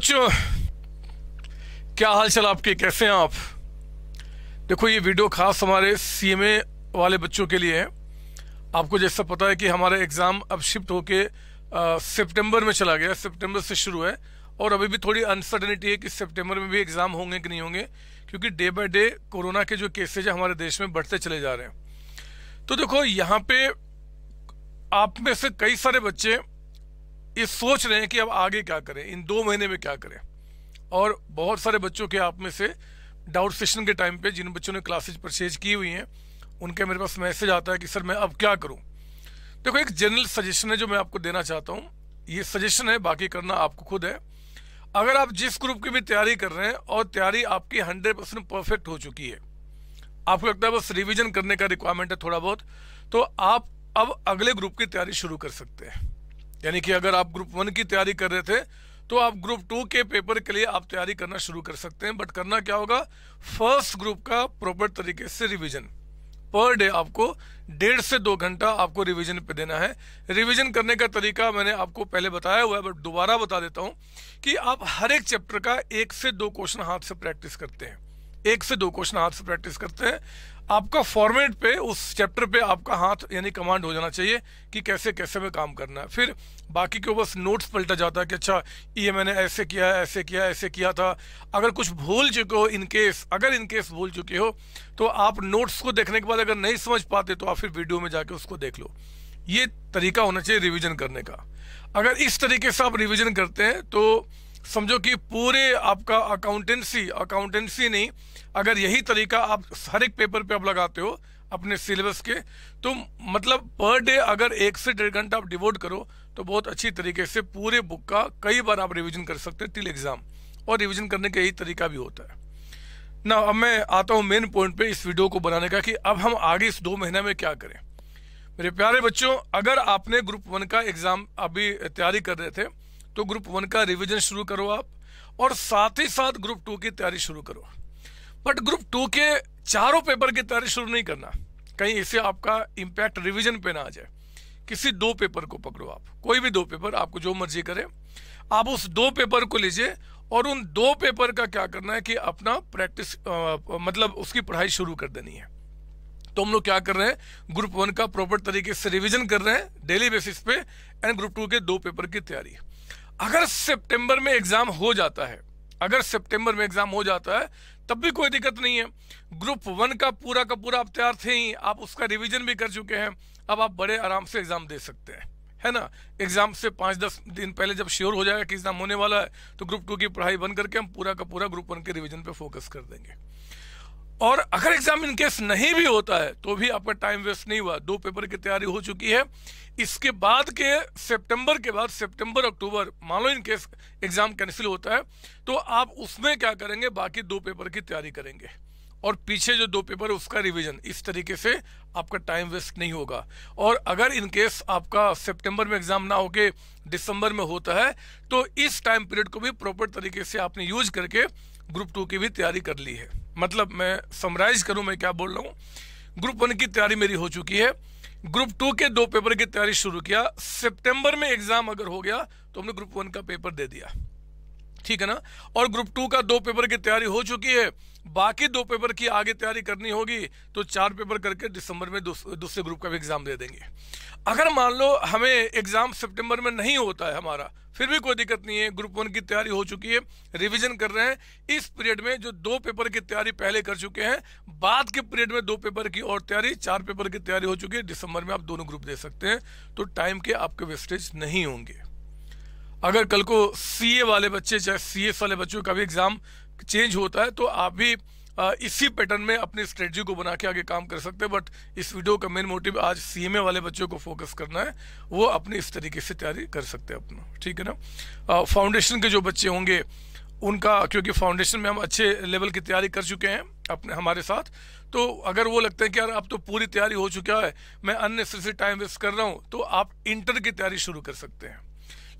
बच्चों क्या हाल चाल आपके कैसे हैं आप देखो ये वीडियो खास हमारे सीएमए वाले बच्चों के लिए है आपको जैसा पता है कि हमारे एग्ज़ाम अब शिफ्ट होके सितंबर में चला गया सितंबर से शुरू है और अभी भी थोड़ी अनसर्टनिटी है कि सितंबर में भी एग्ज़ाम होंगे कि नहीं होंगे क्योंकि डे बाय डे कोरोना के जो केसेज है हमारे देश में बढ़ते चले जा रहे हैं तो देखो यहाँ पे आप में से कई सारे बच्चे ये सोच रहे हैं कि अब आगे क्या करें इन दो महीने में क्या करें और बहुत सारे बच्चों के आप में से डाउट सेशन के टाइम पे जिन बच्चों ने क्लासेज परचेज की हुई हैं उनके मेरे पास मैसेज आता है कि सर मैं अब क्या करूं देखो एक जनरल सजेशन है जो मैं आपको देना चाहता हूं ये सजेशन है बाकी करना आपको खुद है अगर आप जिस ग्रुप की भी तैयारी कर रहे हैं और तैयारी आपकी हंड्रेड परसेंट परफेक्ट हो चुकी है आपको लगता है बस रिविजन करने का रिक्वायरमेंट है थोड़ा बहुत तो आप अब अगले ग्रुप की तैयारी शुरू कर सकते हैं यानी कि अगर आप ग्रुप वन की तैयारी कर रहे थे तो आप ग्रुप टू के पेपर के लिए आप तैयारी करना शुरू कर सकते हैं बट करना क्या होगा फर्स्ट ग्रुप का प्रॉपर तरीके से रिविजन पर डे आपको डेढ़ से दो घंटा आपको रिवीजन पे देना है रिवीजन करने का तरीका मैंने आपको पहले बताया हुआ है बट दोबारा बता देता हूँ कि आप हर एक चैप्टर का एक से दो क्वेश्चन हाथ से प्रैक्टिस करते हैं एक से दो क्वेश्चन हाथ से प्रैक्टिस करते हैं आपका फॉर्मेट पे उस चैप्टर पे आपका हाथ यानी कमांड हो जाना चाहिए कि कैसे कैसे में काम करना है फिर बाकी के बस नोट्स पलटा जाता है कि अच्छा ये मैंने ऐसे किया ऐसे किया ऐसे किया था अगर कुछ भूल चुके हो इन केस अगर इन केस भूल चुके हो तो आप नोट्स को देखने के बाद अगर नहीं समझ पाते तो आप फिर वीडियो में जाके उसको देख लो ये तरीका होना चाहिए रिविजन करने का अगर इस तरीके से आप रिविजन करते हैं तो समझो कि पूरे आपका अकाउंटेंसी अकाउंटेंसी नहीं अगर यही तरीका आप हर एक पेपर पे आप लगाते हो अपने सिलेबस के तो मतलब पर डे अगर एक से डेढ़ घंटा आप डिवोट करो तो बहुत अच्छी तरीके से पूरे बुक का कई बार आप रिविजन कर सकते हैं टिल एग्जाम और रिविजन करने का यही तरीका भी होता है ना अब मैं आता हूँ मेन पॉइंट पे इस वीडियो को बनाने का कि अब हम आगे इस दो महीने में क्या करें मेरे प्यारे बच्चों अगर आपने ग्रुप वन का एग्जाम अभी तैयारी कर रहे थे तो ग्रुप वन का रिविजन शुरू करो आप और साथ ही साथ ग्रुप टू की तैयारी शुरू करो बट ग्रुप टू के चारों पेपर की तैयारी शुरू नहीं करना कहीं इससे आपका इम्पैक्ट रिविजन पे ना आ जाए किसी दो पेपर को पकड़ो आप कोई भी दो पेपर आपको जो मर्जी करे आप उस दो पेपर को लीजिए और उन दो पेपर का क्या करना है कि अपना प्रैक्टिस मतलब उसकी पढ़ाई शुरू कर देनी है तो हम लोग क्या कर रहे हैं ग्रुप वन का प्रॉपर तरीके से रिविजन कर रहे हैं डेली बेसिस पे एंड ग्रुप टू के दो पेपर की तैयारी अगर सितंबर में एग्जाम हो जाता है अगर सितंबर में एग्जाम हो जाता है तब भी कोई दिक्कत नहीं है ग्रुप वन का पूरा का पूरा आप तैयार थे ही आप उसका रिवीजन भी कर चुके हैं अब आप बड़े आराम से एग्जाम दे सकते हैं है ना एग्जाम से पांच दस दिन पहले जब श्योर हो जाएगा कि एग्जाम होने वाला है तो ग्रुप टू की पढ़ाई बंद करके हम पूरा का पूरा ग्रुप वन के रिविजन पे फोकस कर देंगे और अगर एग्जाम इन केस नहीं भी होता है तो भी आपका टाइम वेस्ट नहीं हुआ दो पेपर की तैयारी हो चुकी है इसके बाद के सितंबर के बाद सितंबर अक्टूबर मान लो इन केस एग्जाम कैंसिल होता है तो आप उसमें क्या करेंगे बाकी दो पेपर की तैयारी करेंगे और पीछे जो दो पेपर उसका रिवीजन इस तरीके से आपका टाइम वेस्ट नहीं होगा और अगर इन केस आपका सितंबर में एग्जाम ना होके दिसंबर में होता है तो इस टाइम पीरियड को भी प्रॉपर तरीके से आपने यूज करके ग्रुप टू की भी तैयारी कर ली है मतलब मैं समराइज करूं मैं क्या बोल रहा हूं ग्रुप वन की तैयारी मेरी हो चुकी है ग्रुप टू के दो पेपर की तैयारी शुरू किया सितंबर में एग्जाम अगर हो गया तो हमने ग्रुप वन का पेपर दे दिया ठीक है ना और ग्रुप टू का दो पेपर की तैयारी हो चुकी है बाकी दो पेपर की आगे तैयारी करनी होगी तो चार पेपर करके दिसंबर में दूसरे ग्रुप का भी एग्जाम दे देंगे अगर मान लो हमें एग्जाम सितंबर में नहीं होता है हमारा फिर भी कोई दिक्कत नहीं है ग्रुप वन की तैयारी हो चुकी है रिवीजन कर रहे हैं इस पीरियड में जो दो पेपर की तैयारी पहले कर चुके हैं बाद के पीरियड में दो पेपर की और तैयारी चार पेपर की तैयारी हो चुकी है दिसंबर में आप दोनों ग्रुप दे सकते हैं तो टाइम के आपके वेस्टेज नहीं होंगे अगर कल को ए वाले बच्चे चाहे एस वाले बच्चों का भी एग्ज़ाम चेंज होता है तो आप भी इसी पैटर्न में अपनी स्ट्रेटजी को बना के आगे काम कर सकते हैं बट इस वीडियो का मेन मोटिव आज सी वाले बच्चों को फोकस करना है वो अपने इस तरीके से तैयारी कर सकते हैं अपना ठीक है ना फाउंडेशन के जो बच्चे होंगे उनका क्योंकि फाउंडेशन में हम अच्छे लेवल की तैयारी कर चुके हैं अपने हमारे साथ तो अगर वो लगता है कि यार अब तो पूरी तैयारी हो चुका है मैं अननेसेसरी टाइम वेस्ट कर रहा हूँ तो आप इंटर की तैयारी शुरू कर सकते हैं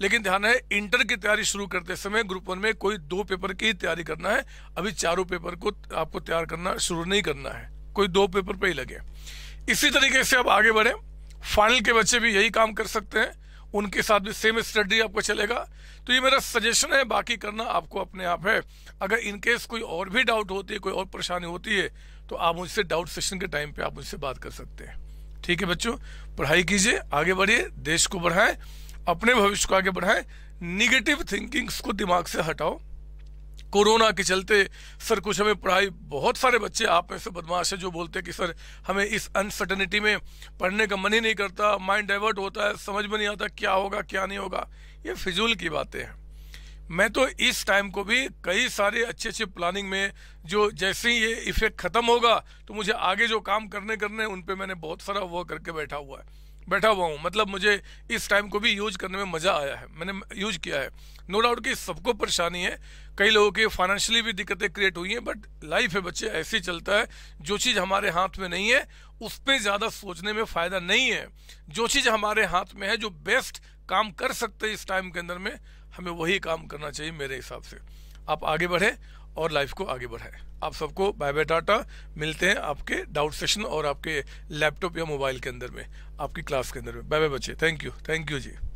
लेकिन ध्यान है इंटर की तैयारी शुरू करते समय ग्रुप वन में कोई दो पेपर की तैयारी करना है अभी चारों पेपर को आपको तैयार करना शुरू नहीं करना है कोई दो पेपर पर ही लगे इसी तरीके से आप आगे बढ़े फाइनल के बच्चे भी यही काम कर सकते हैं उनके साथ भी सेम स्टडी आपको चलेगा तो ये मेरा सजेशन है बाकी करना आपको अपने आप है अगर इनकेस कोई और भी डाउट होती है कोई और परेशानी होती है तो आप मुझसे डाउट सेशन के टाइम पे आप मुझसे बात कर सकते हैं ठीक है बच्चों पढ़ाई कीजिए आगे बढ़िए देश को बढ़ाएं अपने भविष्य को आगे बढ़ाएं निगेटिव थिंकिंग्स को दिमाग से हटाओ कोरोना के चलते सर कुछ हमें पढ़ाई बहुत सारे बच्चे आप में से बदमाश है जो बोलते हैं कि सर हमें इस अनसर्टनिटी में पढ़ने का मन ही नहीं करता माइंड डाइवर्ट होता है समझ में नहीं आता क्या होगा क्या नहीं होगा ये फिजूल की बातें हैं मैं तो इस टाइम को भी कई सारे अच्छे अच्छे प्लानिंग में जो जैसे ही ये इफेक्ट ख़त्म होगा तो मुझे आगे जो काम करने करने उन पर मैंने बहुत सारा वर्क करके बैठा हुआ है बैठा हुआ हूँ मतलब मुझे इस टाइम को भी यूज करने में मज़ा आया है मैंने यूज किया है नो डाउट कि सबको परेशानी है कई लोगों के फाइनेंशियली भी दिक्कतें क्रिएट हुई हैं बट लाइफ है बच्चे ऐसे चलता है जो चीज़ हमारे हाथ में नहीं है उस पर ज़्यादा सोचने में फ़ायदा नहीं है जो चीज़ हमारे हाथ में है जो बेस्ट काम कर सकते इस टाइम के अंदर में हमें वही काम करना चाहिए मेरे हिसाब से आप आगे बढ़े और लाइफ को आगे बढ़ाए आप सबको बाय बाय टाटा मिलते हैं आपके डाउट सेशन और आपके लैपटॉप या मोबाइल के अंदर में आपकी क्लास के अंदर में बाय बाय बच्चे thank you thank you ji